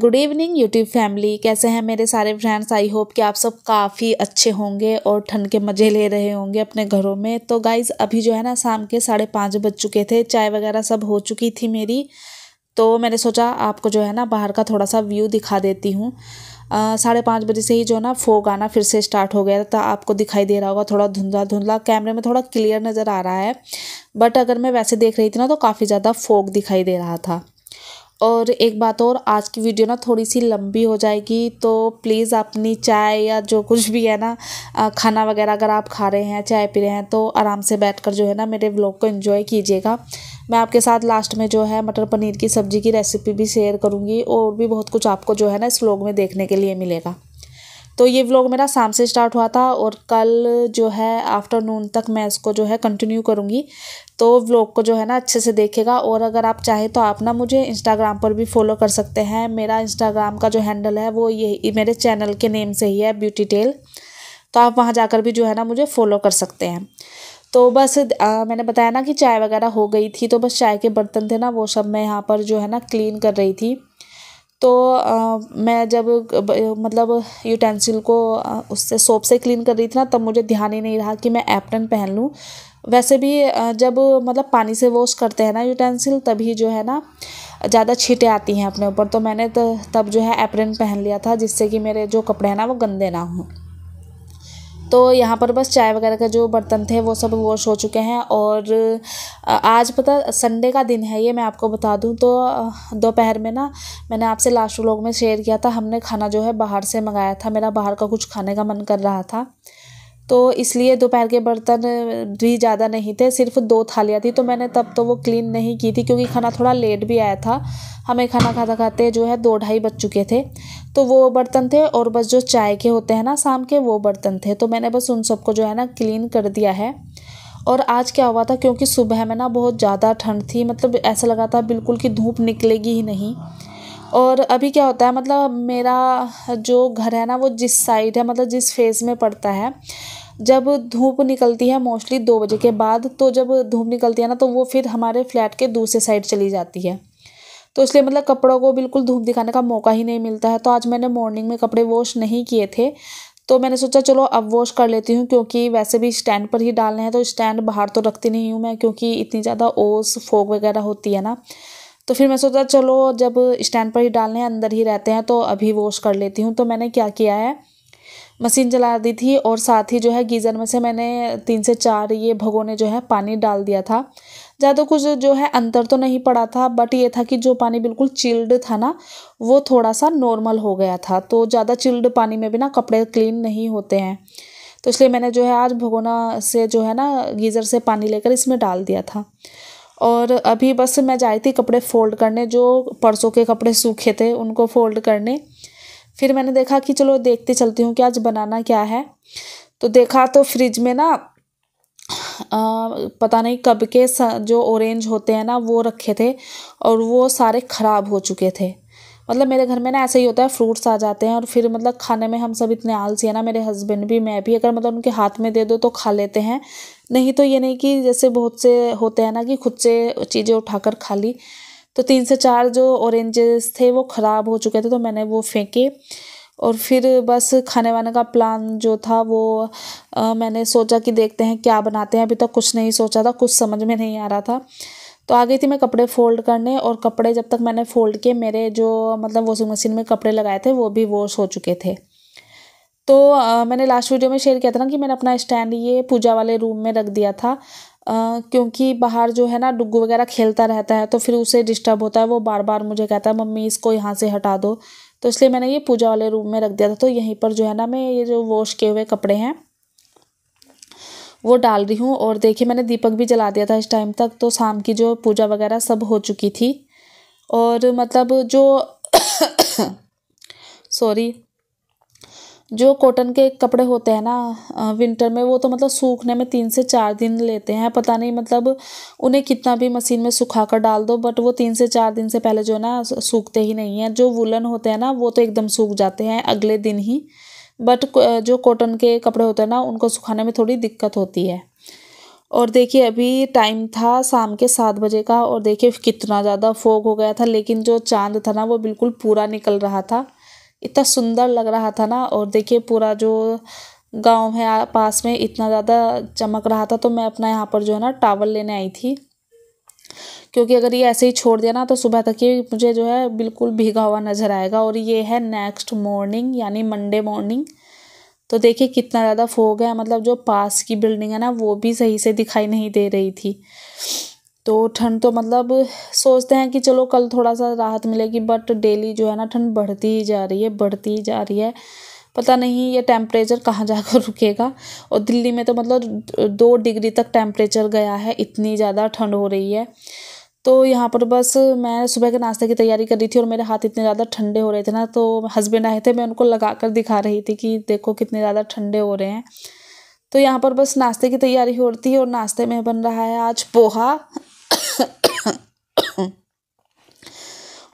good evening YouTube family कैसे हैं मेरे सारे फ्रेंड्स आई होप कि आप सब काफ़ी अच्छे होंगे और ठंड के मज़े ले रहे होंगे अपने घरों में तो गाइज़ अभी जो है ना शाम के साढ़े पाँच बज चुके थे चाय वगैरह सब हो चुकी थी मेरी तो मैंने सोचा आपको जो है ना बाहर का थोड़ा सा व्यू दिखा देती हूँ साढ़े पाँच बजे से ही जो ना फोक आना फिर से स्टार्ट हो गया था आपको दिखाई दे रहा होगा थोड़ा धुंधला धुंधला कैमरे में थोड़ा क्लियर नज़र आ रहा है बट अगर मैं वैसे देख रही थी ना तो काफ़ी ज़्यादा फोक दिखाई दे रहा था और एक बात और आज की वीडियो ना थोड़ी सी लंबी हो जाएगी तो प्लीज़ अपनी चाय या जो कुछ भी है ना खाना वगैरह अगर आप खा रहे हैं चाय पी रहे हैं तो आराम से बैठकर जो है ना मेरे ब्लॉग को एंजॉय कीजिएगा मैं आपके साथ लास्ट में जो है मटर पनीर की सब्ज़ी की रेसिपी भी शेयर करूँगी और भी बहुत कुछ आपको जो है ना इस ब्लॉग में देखने के लिए मिलेगा तो ये व्लॉग मेरा शाम से स्टार्ट हुआ था और कल जो है आफ्टरनून तक मैं इसको जो है कंटिन्यू करूँगी तो व्लॉग को जो है ना अच्छे से देखेगा और अगर आप चाहें तो आप ना मुझे इंस्टाग्राम पर भी फॉलो कर सकते हैं मेरा इंस्टाग्राम का जो हैंडल है वो यही मेरे चैनल के नेम से ही है ब्यूटी टेल तो आप वहाँ जाकर भी जो है ना मुझे फॉलो कर सकते हैं तो बस आ, मैंने बताया ना कि चाय वगैरह हो गई थी तो बस चाय के बर्तन थे ना वो सब मैं यहाँ पर जो है ना क्लीन कर रही थी तो मैं जब मतलब यूटेंसिल को उससे सोप से क्लीन कर रही थी ना तब मुझे ध्यान ही नहीं रहा कि मैं एप्रन पहन लूँ वैसे भी जब मतलब पानी से वॉश करते हैं ना यूटेंसिल तभी जो है ना ज़्यादा छीटें आती हैं अपने ऊपर तो मैंने तब जो है एप्रन पहन लिया था जिससे कि मेरे जो कपड़े हैं ना वो गंदे ना हों तो यहाँ पर बस चाय वगैरह का जो बर्तन थे वो सब वॉश हो चुके हैं और आज पता संडे का दिन है ये मैं आपको बता दूँ तो दोपहर में ना मैंने आपसे लास्ट व्लॉग में शेयर किया था हमने खाना जो है बाहर से मंगाया था मेरा बाहर का कुछ खाने का मन कर रहा था तो इसलिए दोपहर के बर्तन भी ज़्यादा नहीं थे सिर्फ दो थालियाँ थी तो मैंने तब तो वो क्लीन नहीं की थी क्योंकि खाना थोड़ा लेट भी आया था हमें खाना खाता खाते जो है दो ढाई बज चुके थे तो वो बर्तन थे और बस जो चाय के होते हैं ना शाम के वो बर्तन थे तो मैंने बस उन सबको जो है ना क्लीन कर दिया है और आज क्या हुआ था क्योंकि सुबह में ना बहुत ज़्यादा ठंड थी मतलब ऐसा लगा था बिल्कुल कि धूप निकलेगी ही नहीं और अभी क्या होता है मतलब मेरा जो घर है ना वो जिस साइड है मतलब जिस फेज़ में पड़ता है जब धूप निकलती है मोस्टली दो बजे के बाद तो जब धूप निकलती है ना तो वो फिर हमारे फ्लैट के दूसरे साइड चली जाती है तो इसलिए मतलब कपड़ों को बिल्कुल धूप दिखाने का मौका ही नहीं मिलता है तो आज मैंने मॉर्निंग में कपड़े वॉश नहीं किए थे तो मैंने सोचा चलो अब वॉश कर लेती हूँ क्योंकि वैसे भी स्टैंड पर ही डालने हैं तो स्टैंड बाहर तो रखती नहीं हूँ मैं क्योंकि इतनी ज़्यादा ओस फोग वगैरह होती है ना तो फिर मैं सोचा चलो जब स्टैंड पर ही डालने हैं अंदर ही रहते हैं तो अभी वॉश कर लेती हूँ तो मैंने क्या किया है मशीन जला दी थी और साथ ही जो है गीज़र में से मैंने तीन से चार ये भगोने जो है पानी डाल दिया था ज़्यादा कुछ जो है अंतर तो नहीं पड़ा था बट ये था कि जो पानी बिल्कुल चिल्ड था ना वो थोड़ा सा नॉर्मल हो गया था तो ज़्यादा चिल्ड पानी में भी ना कपड़े क्लीन नहीं होते हैं तो इसलिए मैंने जो है आज भगोना से जो है ना गीज़र से पानी लेकर इसमें डाल दिया था और अभी बस मैं जाई थी कपड़े फोल्ड करने जो परसों के कपड़े सूखे थे उनको फोल्ड करने फिर मैंने देखा कि चलो देखते चलती हूँ कि आज बनाना क्या है तो देखा तो फ्रिज में ना आ, पता नहीं कब के जो ऑरेंज होते हैं ना वो रखे थे और वो सारे ख़राब हो चुके थे मतलब मेरे घर में ना ऐसा ही होता है फ्रूट्स आ जाते हैं और फिर मतलब खाने में हम सब इतने आलसी हैं ना मेरे हस्बैंड भी मैं भी अगर मतलब उनके हाथ में दे दो तो खा लेते हैं नहीं तो ये नहीं कि जैसे बहुत से होते हैं ना कि खुद से चीज़ें उठाकर खा ली तो तीन से चार जो ऑरेंजेस थे वो ख़राब हो चुके थे तो मैंने वो फेंके और फिर बस खाने वाने का प्लान जो था वो आ, मैंने सोचा कि देखते हैं क्या बनाते हैं अभी तक तो कुछ नहीं सोचा था कुछ समझ में नहीं आ रहा था तो आ गई थी मैं कपड़े फोल्ड करने और कपड़े जब तक मैंने फोल्ड किए मेरे जो मतलब वॉशिंग मशीन में कपड़े लगाए थे वो भी वॉश हो चुके थे तो आ, मैंने लास्ट वीडियो में शेयर किया था ना कि मैंने अपना स्टैंड ये पूजा वाले रूम में रख दिया था क्योंकि बाहर जो है ना डुगू वगैरह खेलता रहता है तो फिर उसे डिस्टर्ब होता है वो बार बार मुझे कहता है मम्मी इसको यहाँ से हटा दो तो इसलिए मैंने ये पूजा वाले रूम में रख दिया था तो यहीं पर जो है ना मैं ये जो वॉश किए हुए कपड़े हैं वो डाल रही हूँ और देखिए मैंने दीपक भी जला दिया था इस टाइम तक तो शाम की जो पूजा वगैरह सब हो चुकी थी और मतलब जो सॉरी जो कॉटन के कपड़े होते हैं ना विंटर में वो तो मतलब सूखने में तीन से चार दिन लेते हैं पता नहीं मतलब उन्हें कितना भी मशीन में सुखा कर डाल दो बट वो तीन से चार दिन से पहले जो ना सूखते ही नहीं हैं जो वुलन होते हैं ना वो तो एकदम सूख जाते हैं अगले दिन ही बट जो कॉटन के कपड़े होते हैं ना उनको सुखाने में थोड़ी दिक्कत होती है और देखिए अभी टाइम था शाम के सात बजे का और देखिए कितना ज़्यादा फोग हो गया था लेकिन जो चांद था ना वो बिल्कुल पूरा निकल रहा था इतना सुंदर लग रहा था ना और देखिए पूरा जो गांव है पास में इतना ज़्यादा चमक रहा था तो मैं अपना यहाँ पर जो है ना टावल लेने आई थी क्योंकि अगर ये ऐसे ही छोड़ दिया ना तो सुबह तक ये मुझे जो है बिल्कुल भीगा हुआ नज़र आएगा और ये है नेक्स्ट मॉर्निंग यानी मंडे मॉर्निंग तो देखिए कितना ज़्यादा फोग है मतलब जो पास की बिल्डिंग है ना वो भी सही से दिखाई नहीं दे रही थी तो ठंड तो मतलब सोचते हैं कि चलो कल थोड़ा सा राहत मिलेगी बट डेली जो है ना ठंड बढ़ती ही जा रही है बढ़ती ही जा रही है पता नहीं ये टेम्परेचर कहाँ जाकर रुकेगा और दिल्ली में तो मतलब दो डिग्री तक टेम्परेचर गया है इतनी ज़्यादा ठंड हो रही है तो यहाँ पर बस मैं सुबह के नाश्ते की तैयारी कर रही थी और मेरे हाथ इतने ज़्यादा ठंडे हो रहे थे ना तो हस्बैंड आए थे मैं उनको लगा कर दिखा रही थी कि देखो कितने ज़्यादा ठंडे हो रहे हैं तो यहाँ पर बस नाश्ते की तैयारी हो रही थी और नाश्ते में बन रहा है आज पोहा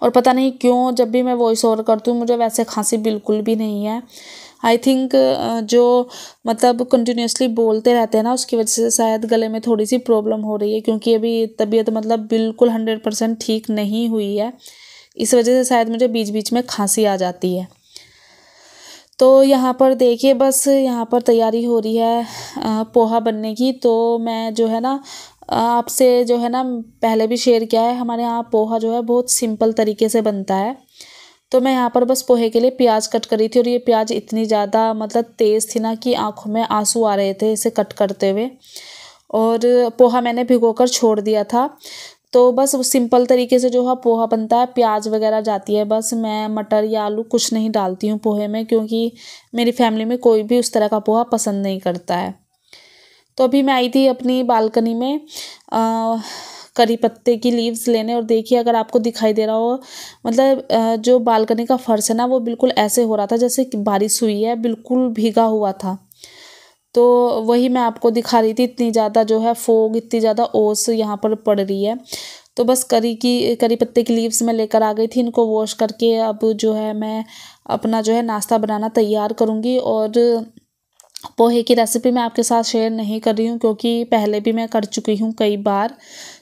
और पता नहीं क्यों जब भी मैं वॉइस ओवर करती हूँ मुझे वैसे खांसी बिल्कुल भी नहीं है आई थिंक जो मतलब कंटिन्यूसली बोलते रहते हैं ना उसकी वजह से शायद गले में थोड़ी सी प्रॉब्लम हो रही है क्योंकि अभी तबीयत मतलब बिल्कुल हंड्रेड परसेंट ठीक नहीं हुई है इस वजह से शायद मुझे बीच बीच में खांसी आ जाती है तो यहाँ पर देखिए बस यहाँ पर तैयारी हो रही है पोहा बनने की तो मैं जो है ना आपसे जो है ना पहले भी शेयर किया है हमारे यहाँ पोहा जो है बहुत सिंपल तरीके से बनता है तो मैं यहाँ पर बस पोहे के लिए प्याज कट करी थी और ये प्याज इतनी ज़्यादा मतलब तेज़ थी ना कि आँखों में आंसू आ रहे थे इसे कट करते हुए और पोहा मैंने भिगो कर छोड़ दिया था तो बस सिंपल तरीके से जो है पोहा बनता है प्याज वगैरह जाती है बस मैं मटर या आलू कुछ नहीं डालती हूँ पोहे में क्योंकि मेरी फैमिली में कोई भी उस तरह का पोहा पसंद नहीं करता है तो अभी मैं आई थी अपनी बालकनी में करी पत्ते की लीव्स लेने और देखिए अगर आपको दिखाई दे रहा हो मतलब जो बालकनी का फर्श है ना वो बिल्कुल ऐसे हो रहा था जैसे बारिश हुई है बिल्कुल भीगा हुआ था तो वही मैं आपको दिखा रही थी इतनी ज़्यादा जो है फोग इतनी ज़्यादा ओस यहाँ पर पड़ रही है तो बस करी की करी पत्ते की लीव्स मैं लेकर आ गई थी इनको वॉश करके अब जो है मैं अपना जो है नाश्ता बनाना तैयार करूँगी और पोहे की रेसिपी मैं आपके साथ शेयर नहीं कर रही हूँ क्योंकि पहले भी मैं कर चुकी हूँ कई बार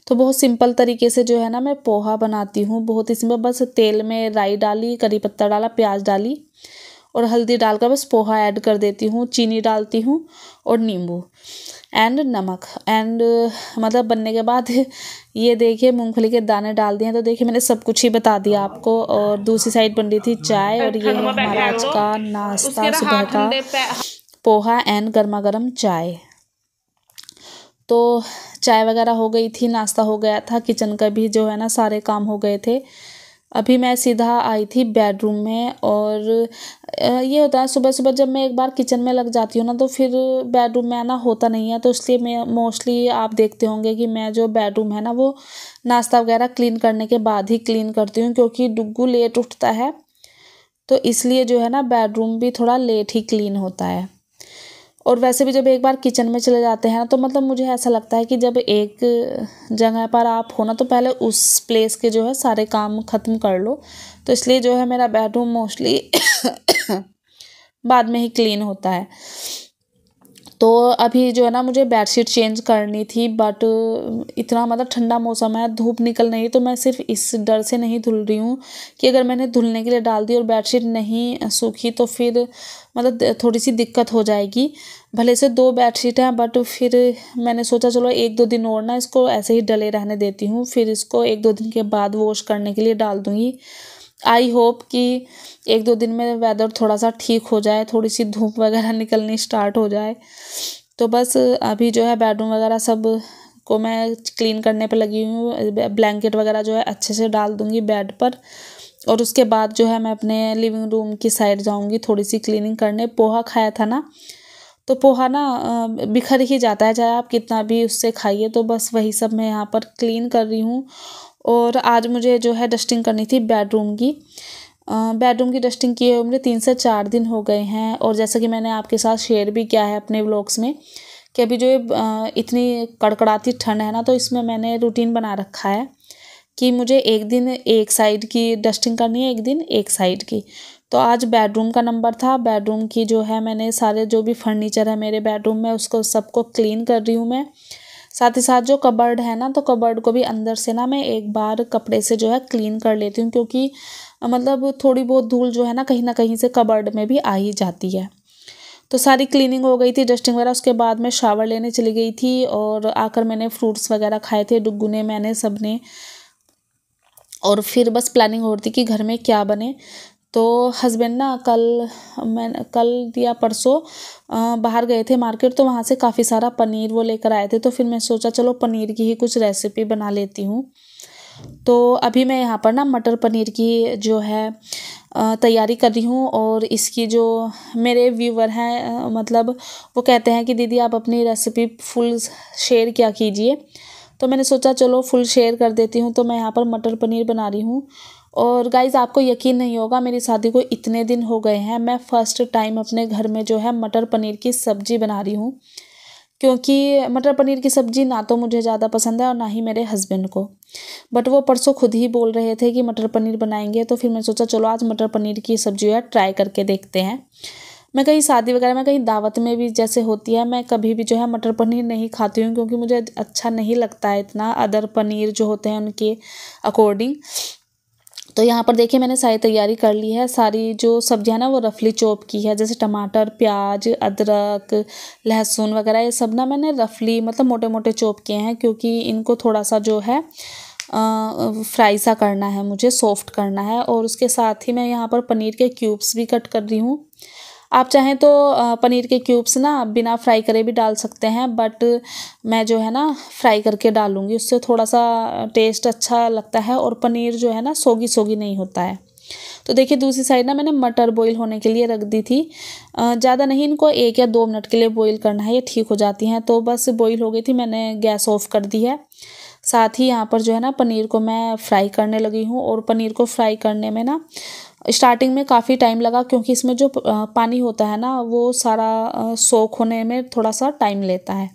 तो बहुत सिंपल तरीके से जो है ना मैं पोहा बनाती हूँ बहुत ही सिंपल बस तेल में राई डाली करी पत्ता डाला प्याज डाली और हल्दी डालकर बस पोहा ऐड कर देती हूँ चीनी डालती हूँ और नींबू एंड नमक एंड मतलब बनने के बाद ये देखिए मूंगफली के दाने डाल दिए हैं तो देखिए मैंने सब कुछ ही बता दिया आपको और दूसरी साइड बन रही थी चाय और ये है हमारा आज का नाश्ता सुबह का पोहा एंड गर्मा गर्म चाय तो चाय वगैरह हो गई थी नाश्ता हो गया था किचन का भी जो है ना सारे काम हो गए थे अभी मैं सीधा आई थी बेडरूम में और ये होता है सुबह सुबह जब मैं एक बार किचन में लग जाती हूँ ना तो फिर बेडरूम में आना होता नहीं है तो इसलिए मैं मोस्टली आप देखते होंगे कि मैं जो बेडरूम है ना वो नाश्ता वगैरह क्लीन करने के बाद ही क्लीन करती हूँ क्योंकि डुग्गू लेट उठता है तो इसलिए जो है ना बेडरूम भी थोड़ा लेट ही क्लीन होता है और वैसे भी जब एक बार किचन में चले जाते हैं ना तो मतलब मुझे ऐसा लगता है कि जब एक जगह पर आप हो ना तो पहले उस प्लेस के जो है सारे काम ख़त्म कर लो तो इसलिए जो है मेरा बेडरूम मोस्टली बाद में ही क्लीन होता है तो अभी जो है ना मुझे बेडशीट चेंज करनी थी बट इतना मतलब ठंडा मौसम है धूप निकल नहीं तो मैं सिर्फ इस डर से नहीं धुल रही हूँ कि अगर मैंने धुलने के लिए डाल दी और बेडशीट नहीं सूखी तो फिर मतलब थोड़ी सी दिक्कत हो जाएगी भले से दो बेडशीट हैं बट फिर मैंने सोचा चलो एक दो दिन और ना इसको ऐसे ही डले रहने देती हूँ फिर इसको एक दो दिन के बाद वॉश करने के लिए डाल दूँगी आई होप कि एक दो दिन में वेदर थोड़ा सा ठीक हो जाए थोड़ी सी धूप वगैरह निकलनी स्टार्ट हो जाए तो बस अभी जो है बेडरूम वगैरह सब को मैं क्लीन करने पर लगी हूँ ब्लैंकेट वगैरह जो है अच्छे से डाल दूँगी बेड पर और उसके बाद जो है मैं अपने लिविंग रूम की साइड जाऊँगी थोड़ी सी क्लीनिंग करने पोहा खाया था ना तो पोहा ना बिखर ही जाता है चाहे आप कितना भी उससे खाइए तो बस वही सब मैं यहाँ पर क्लीन कर रही हूँ और आज मुझे जो है डस्टिंग करनी थी बेडरूम की बेडरूम की डस्टिंग किए हुए मुझे तीन से चार दिन हो गए हैं और जैसा कि मैंने आपके साथ शेयर भी किया है अपने ब्लॉग्स में कि अभी जो ये इतनी कड़कड़ाती ठंड है ना तो इसमें मैंने रूटीन बना रखा है कि मुझे एक दिन एक साइड की डस्टिंग करनी है एक दिन एक साइड की तो आज बेडरूम का नंबर था बेडरूम की जो है मैंने सारे जो भी फर्नीचर है मेरे बेडरूम में उसको सबको क्लीन कर रही हूँ मैं साथ ही साथ जो कबर्ड है ना तो कबर्ड को भी अंदर से ना मैं एक बार कपड़े से जो है क्लीन कर लेती हूँ क्योंकि मतलब थोड़ी बहुत धूल जो है ना कहीं ना कहीं से कबर्ड में भी आ ही जाती है तो सारी क्लीनिंग हो गई थी डस्टिंग वगैरह उसके बाद मैं शावर लेने चली गई थी और आकर मैंने फ्रूट्स वगैरह खाए थे डुगुने मैंने सब ने और फिर बस प्लानिंग हो रही थी कि घर में क्या बने तो हस्बैंड ना कल मैं कल या परसों बाहर गए थे मार्केट तो वहाँ से काफ़ी सारा पनीर वो लेकर आए थे तो फिर मैं सोचा चलो पनीर की ही कुछ रेसिपी बना लेती हूँ तो अभी मैं यहाँ पर ना मटर पनीर की जो है तैयारी कर रही हूँ और इसकी जो मेरे व्यूवर हैं मतलब वो कहते हैं कि दीदी आप अपनी रेसिपी फुल शेयर क्या कीजिए तो मैंने सोचा चलो फुल शेयर कर देती हूँ तो मैं यहाँ पर मटर पनीर बना रही हूँ और गाइज आपको यकीन नहीं होगा मेरी शादी को इतने दिन हो गए हैं मैं फ़र्स्ट टाइम अपने घर में जो है मटर पनीर की सब्ज़ी बना रही हूँ क्योंकि मटर पनीर की सब्ज़ी ना तो मुझे ज़्यादा पसंद है और ना ही मेरे हस्बैंड को बट वो परसों खुद ही बोल रहे थे कि मटर पनीर बनाएंगे तो फिर मैं सोचा चलो आज मटर पनीर की सब्ज़ी है ट्राई करके देखते हैं मैं कहीं शादी वगैरह में कहीं दावत में भी जैसे होती है मैं कभी भी जो है मटर पनीर नहीं खाती हूँ क्योंकि मुझे अच्छा नहीं लगता है इतना अदर पनीर जो होते हैं उनके अकॉर्डिंग तो यहाँ पर देखिए मैंने सारी तैयारी कर ली है सारी जो सब्जियाँ ना वो रफली चॉप की है जैसे टमाटर प्याज अदरक लहसुन वगैरह ये सब ना मैंने रफली मतलब मोटे मोटे चॉप किए हैं क्योंकि इनको थोड़ा सा जो है फ्राई सा करना है मुझे सॉफ्ट करना है और उसके साथ ही मैं यहाँ पर पनीर के क्यूब्स भी कट कर रही हूँ आप चाहें तो पनीर के क्यूब्स ना बिना फ्राई करे भी डाल सकते हैं बट मैं जो है ना फ्राई करके डालूँगी उससे थोड़ा सा टेस्ट अच्छा लगता है और पनीर जो है ना सोगी सोगी नहीं होता है तो देखिए दूसरी साइड ना मैंने मटर बॉईल होने के लिए रख दी थी ज़्यादा नहीं इनको एक या दो मिनट के लिए बॉईल करना है ये ठीक हो जाती हैं तो बस बॉईल हो गई थी मैंने गैस ऑफ कर दी है साथ ही यहाँ पर जो है ना पनीर को मैं फ्राई करने लगी हूँ और पनीर को फ्राई करने में ना स्टार्टिंग में काफ़ी टाइम लगा क्योंकि इसमें जो पानी होता है ना वो सारा सोख होने में थोड़ा सा टाइम लेता है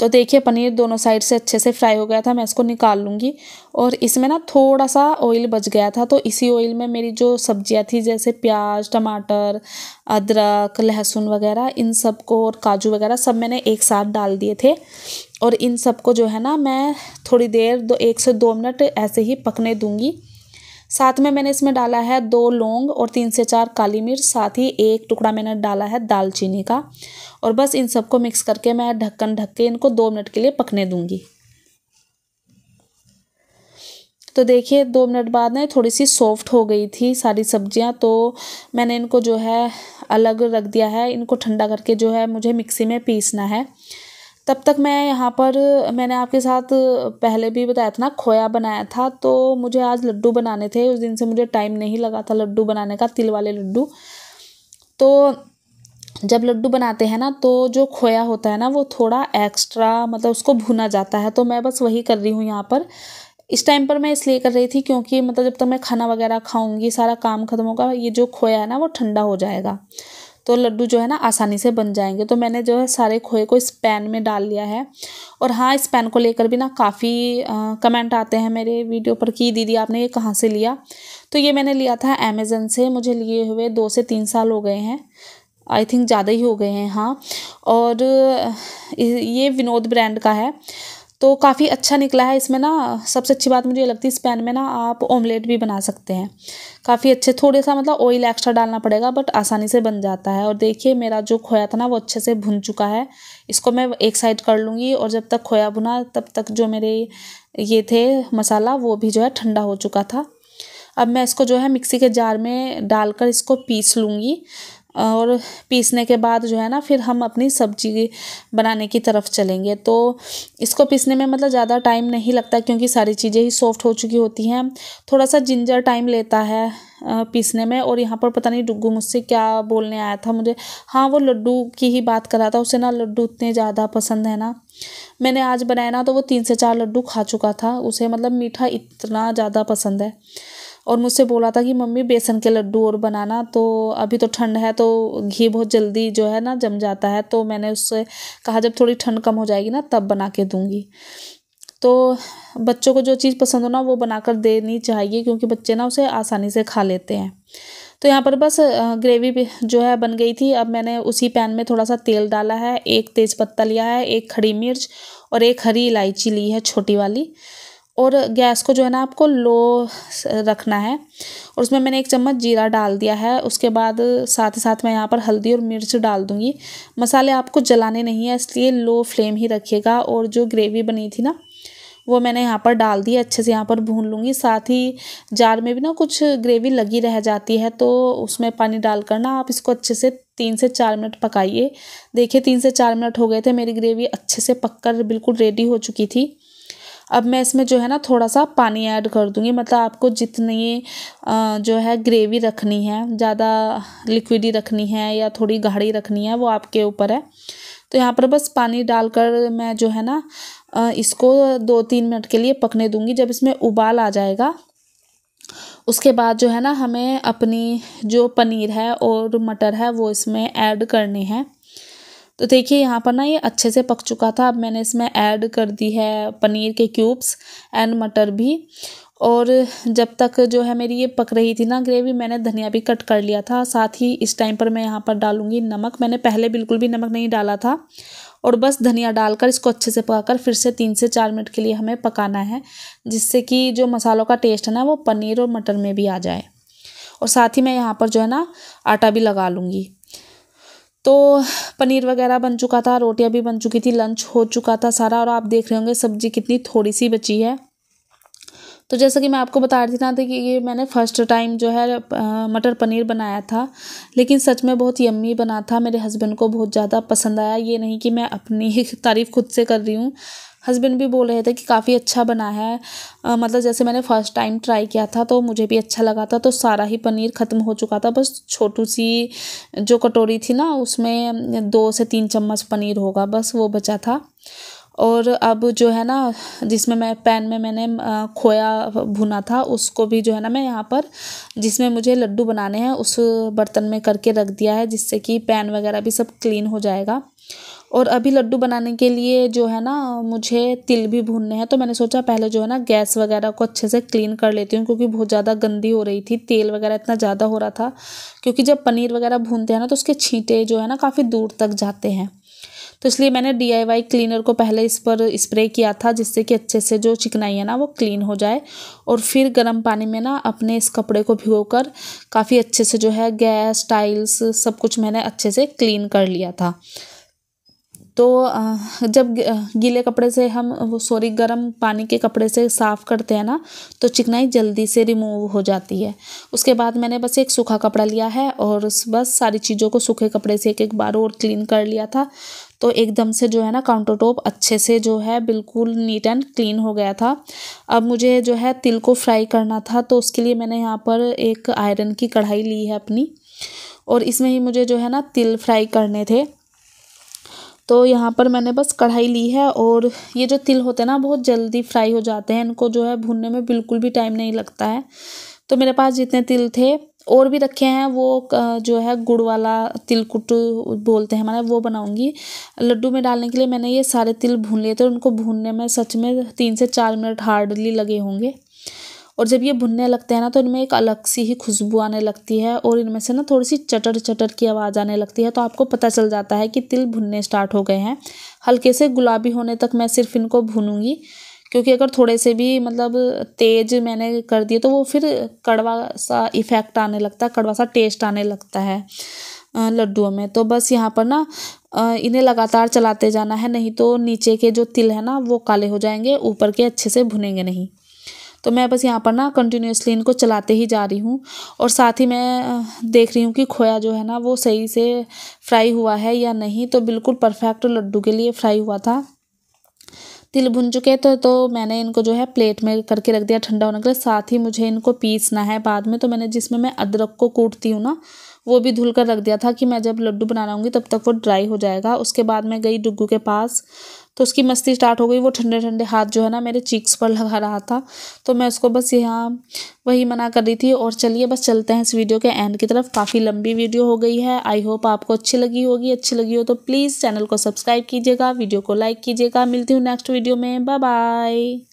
तो देखिए पनीर दोनों साइड से अच्छे से फ्राई हो गया था मैं इसको निकाल लूँगी और इसमें ना थोड़ा सा ऑयल बच गया था तो इसी ऑयल में मेरी जो सब्जियाँ थी जैसे प्याज टमाटर अदरक लहसुन वगैरह इन सबको और काजू वगैरह सब मैंने एक साथ डाल दिए थे और इन सबको जो है ना मैं थोड़ी देर दो एक से दो मिनट ऐसे ही पकने दूँगी साथ में मैंने इसमें डाला है दो लौंग और तीन से चार काली मिर्च साथ ही एक टुकड़ा मैंने डाला है दालचीनी का और बस इन सबको मिक्स करके मैं ढक्कन ढक के इनको दो मिनट के लिए पकने दूंगी तो देखिए दो मिनट बाद ना थोड़ी सी सॉफ्ट हो गई थी सारी सब्जियां तो मैंने इनको जो है अलग रख दिया है इनको ठंडा करके जो है मुझे मिक्सी में पीसना है तब तक मैं यहाँ पर मैंने आपके साथ पहले भी बताया था ना खोया बनाया था तो मुझे आज लड्डू बनाने थे उस दिन से मुझे टाइम नहीं लगा था लड्डू बनाने का तिल वाले लड्डू तो जब लड्डू बनाते हैं ना तो जो खोया होता है ना वो थोड़ा एक्स्ट्रा मतलब उसको भुना जाता है तो मैं बस वही कर रही हूँ यहाँ पर इस टाइम पर मैं इसलिए कर रही थी क्योंकि मतलब जब तक मैं खाना वगैरह खाऊंगी सारा काम खत्म होगा ये जो खोया है ना वो ठंडा हो जाएगा तो लड्डू जो है ना आसानी से बन जाएंगे तो मैंने जो है सारे खोए को इस पैन में डाल लिया है और हाँ इस पैन को लेकर भी ना काफ़ी कमेंट आते हैं मेरे वीडियो पर कि दीदी आपने ये कहाँ से लिया तो ये मैंने लिया था अमेज़न से मुझे लिए हुए दो से तीन साल हो गए हैं आई थिंक ज़्यादा ही हो गए हैं हाँ और ये विनोद ब्रांड का है तो काफ़ी अच्छा निकला है इसमें ना सबसे अच्छी बात मुझे लगती है इस पैन में ना आप ऑमलेट भी बना सकते हैं काफ़ी अच्छे थोड़े सा मतलब ऑयल एक्स्ट्रा डालना पड़ेगा बट आसानी से बन जाता है और देखिए मेरा जो खोया था ना वो अच्छे से भुन चुका है इसको मैं एक साइड कर लूँगी और जब तक खोया भुना तब तक जो मेरे ये थे मसाला वो भी जो है ठंडा हो चुका था अब मैं इसको जो है मिक्सी के जार में डालकर इसको पीस लूँगी और पीसने के बाद जो है ना फिर हम अपनी सब्जी बनाने की तरफ चलेंगे तो इसको पीसने में मतलब ज़्यादा टाइम नहीं लगता क्योंकि सारी चीज़ें ही सॉफ्ट हो चुकी होती हैं थोड़ा सा जिंजर टाइम लेता है पीसने में और यहाँ पर पता नहीं डुग्गू मुझसे क्या बोलने आया था मुझे हाँ वो लड्डू की ही बात कर रहा था उसे ना लड्डू उतने ज़्यादा पसंद है ना मैंने आज बनाया ना तो वो तीन से चार लड्डू खा चुका था उसे मतलब मीठा इतना ज़्यादा पसंद है और मुझसे बोला था कि मम्मी बेसन के लड्डू और बनाना तो अभी तो ठंड है तो घी बहुत जल्दी जो है ना जम जाता है तो मैंने उससे कहा जब थोड़ी ठंड कम हो जाएगी ना तब बना के दूँगी तो बच्चों को जो चीज़ पसंद हो ना वो बनाकर देनी चाहिए क्योंकि बच्चे ना उसे आसानी से खा लेते हैं तो यहाँ पर बस ग्रेवी जो है बन गई थी अब मैंने उसी पैन में थोड़ा सा तेल डाला है एक तेज़पत्ता लिया है एक खड़ी मिर्च और एक हरी इलायची ली है छोटी वाली और गैस को जो है ना आपको लो रखना है और उसमें मैंने एक चम्मच जीरा डाल दिया है उसके बाद साथ ही साथ मैं यहाँ पर हल्दी और मिर्च डाल दूँगी मसाले आपको जलाने नहीं है इसलिए लो फ्लेम ही रखिएगा और जो ग्रेवी बनी थी ना वो मैंने यहाँ पर डाल दी अच्छे से यहाँ पर भून लूँगी साथ ही जार में भी ना कुछ ग्रेवी लगी रह जाती है तो उसमें पानी डालकर ना आप इसको अच्छे से तीन से चार मिनट पकाइए देखिए तीन से चार मिनट हो गए थे मेरी ग्रेवी अच्छे से पककर बिल्कुल रेडी हो चुकी थी अब मैं इसमें जो है ना थोड़ा सा पानी ऐड कर दूँगी मतलब आपको जितनी जो है ग्रेवी रखनी है ज़्यादा लिक्विडी रखनी है या थोड़ी गाढ़ी रखनी है वो आपके ऊपर है तो यहाँ पर बस पानी डालकर मैं जो है ना इसको दो तीन मिनट के लिए पकने दूँगी जब इसमें उबाल आ जाएगा उसके बाद जो है ना हमें अपनी जो पनीर है और मटर है वो इसमें ऐड करनी है तो देखिए यहाँ पर ना ये अच्छे से पक चुका था अब मैंने इसमें ऐड कर दी है पनीर के क्यूब्स एंड मटर भी और जब तक जो है मेरी ये पक रही थी ना ग्रेवी मैंने धनिया भी कट कर लिया था साथ ही इस टाइम पर मैं यहाँ पर डालूँगी नमक मैंने पहले बिल्कुल भी नमक नहीं डाला था और बस धनिया डालकर इसको अच्छे से पकाकर फिर से तीन से चार मिनट के लिए हमें पकाना है जिससे कि जो मसालों का टेस्ट है ना वो पनीर और मटर में भी आ जाए और साथ ही मैं यहाँ पर जो है ना आटा भी लगा लूँगी तो पनीर वगैरह बन चुका था रोटियां भी बन चुकी थी लंच हो चुका था सारा और आप देख रहे होंगे सब्जी कितनी थोड़ी सी बची है तो जैसा कि मैं आपको बता रही थी ना कि ये मैंने फ़र्स्ट टाइम जो है मटर पनीर बनाया था लेकिन सच में बहुत यम्मी बना था मेरे हस्बैंड को बहुत ज़्यादा पसंद आया ये नहीं कि मैं अपनी ही तारीफ़ खुद से कर रही हूँ हस्बैंड भी बोल रहे थे कि काफ़ी अच्छा बना है आ, मतलब जैसे मैंने फर्स्ट टाइम ट्राई किया था तो मुझे भी अच्छा लगा था तो सारा ही पनीर ख़त्म हो चुका था बस छोटू सी जो कटोरी थी ना उसमें दो से तीन चम्मच पनीर होगा बस वो बचा था और अब जो है ना जिसमें मैं पैन में मैंने खोया भुना था उसको भी जो है ना मैं यहाँ पर जिसमें मुझे लड्डू बनाने हैं उस बर्तन में करके रख दिया है जिससे कि पैन वगैरह भी सब क्लीन हो जाएगा और अभी लड्डू बनाने के लिए जो है ना मुझे तिल भी भूनने हैं तो मैंने सोचा पहले जो है ना गैस वगैरह को अच्छे से क्लीन कर लेती हूँ क्योंकि बहुत ज़्यादा गंदी हो रही थी तेल वगैरह इतना ज़्यादा हो रहा था क्योंकि जब पनीर वगैरह भूनते हैं ना तो उसके छींटे जो है ना काफ़ी दूर तक जाते हैं तो इसलिए मैंने डी क्लीनर को पहले इस पर स्प्रे किया था जिससे कि अच्छे से जो चिकनाई है ना वो क्लीन हो जाए और फिर गर्म पानी में ना अपने इस कपड़े को भिगो कर काफ़ी अच्छे से जो है गैस टाइल्स सब कुछ मैंने अच्छे से क्लीन कर लिया था तो जब गीले कपड़े से हम सॉरी गर्म पानी के कपड़े से साफ़ करते हैं ना तो चिकनाई जल्दी से रिमूव हो जाती है उसके बाद मैंने बस एक सूखा कपड़ा लिया है और बस सारी चीज़ों को सूखे कपड़े से एक एक बार और क्लीन कर लिया था तो एकदम से जो है ना काउंटर टॉप अच्छे से जो है बिल्कुल नीट एंड क्लीन हो गया था अब मुझे जो है तिल को फ्राई करना था तो उसके लिए मैंने यहाँ पर एक आयरन की कढ़ाई ली है अपनी और इसमें ही मुझे जो है ना तिल फ्राई करने थे तो यहाँ पर मैंने बस कढ़ाई ली है और ये जो तिल होते हैं ना बहुत जल्दी फ्राई हो जाते हैं इनको जो है भुनने में बिल्कुल भी टाइम नहीं लगता है तो मेरे पास जितने तिल थे और भी रखे हैं वो जो है गुड़ वाला तिलकुट बोलते हैं मैंने वो बनाऊंगी लड्डू में डालने के लिए मैंने ये सारे तिल भून लिए थे उनको भूनने में सच में तीन से चार मिनट हार्डली लगे होंगे और जब ये भुनने लगते हैं ना तो इनमें एक अलग सी ही खुशबू आने लगती है और इनमें से ना थोड़ी सी चटर चटर की आवाज़ आने लगती है तो आपको पता चल जाता है कि तिल भुनने स्टार्ट हो गए हैं हल्के से गुलाबी होने तक मैं सिर्फ इनको भूनूंगी क्योंकि अगर थोड़े से भी मतलब तेज मैंने कर दिए तो वो फिर कड़वा सा इफ़ेक्ट आने लगता है कड़वा सा टेस्ट आने लगता है लड्डुओं में तो बस यहाँ पर ना इन्हें लगातार चलाते जाना है नहीं तो नीचे के जो तिल है ना वो काले हो जाएंगे ऊपर के अच्छे से भुनेंगे नहीं तो मैं बस यहाँ पर ना कंटिन्यूसली इनको चलाते ही जा रही हूँ और साथ ही मैं देख रही हूँ कि खोया जो है ना वो सही से फ्राई हुआ है या नहीं तो बिल्कुल परफेक्ट लड्डू के लिए फ्राई हुआ था तिल भुन चुके तो तो मैंने इनको जो है प्लेट में करके रख दिया ठंडा होने के लिए साथ ही मुझे इनको पीसना है बाद में तो मैंने जिसमें मैं अदरक को कूटती हूँ ना वो भी धुल कर रख दिया था कि मैं जब लड्डू बनाना रहा तब तक वो ड्राई हो जाएगा उसके बाद मैं गई डुग्गू के पास तो उसकी मस्ती स्टार्ट हो गई वो ठंडे ठंडे हाथ जो है ना मेरे चीक्स पर लगा रहा था तो मैं उसको बस यहाँ वही मना कर रही थी और चलिए बस चलते हैं इस वीडियो के एंड की तरफ काफ़ी लंबी वीडियो हो गई है आई होप आपको अच्छी लगी होगी अच्छी लगी हो तो प्लीज़ चैनल को सब्सक्राइब कीजिएगा वीडियो को लाइक कीजिएगा मिलती हूँ नेक्स्ट वीडियो में बाय बाय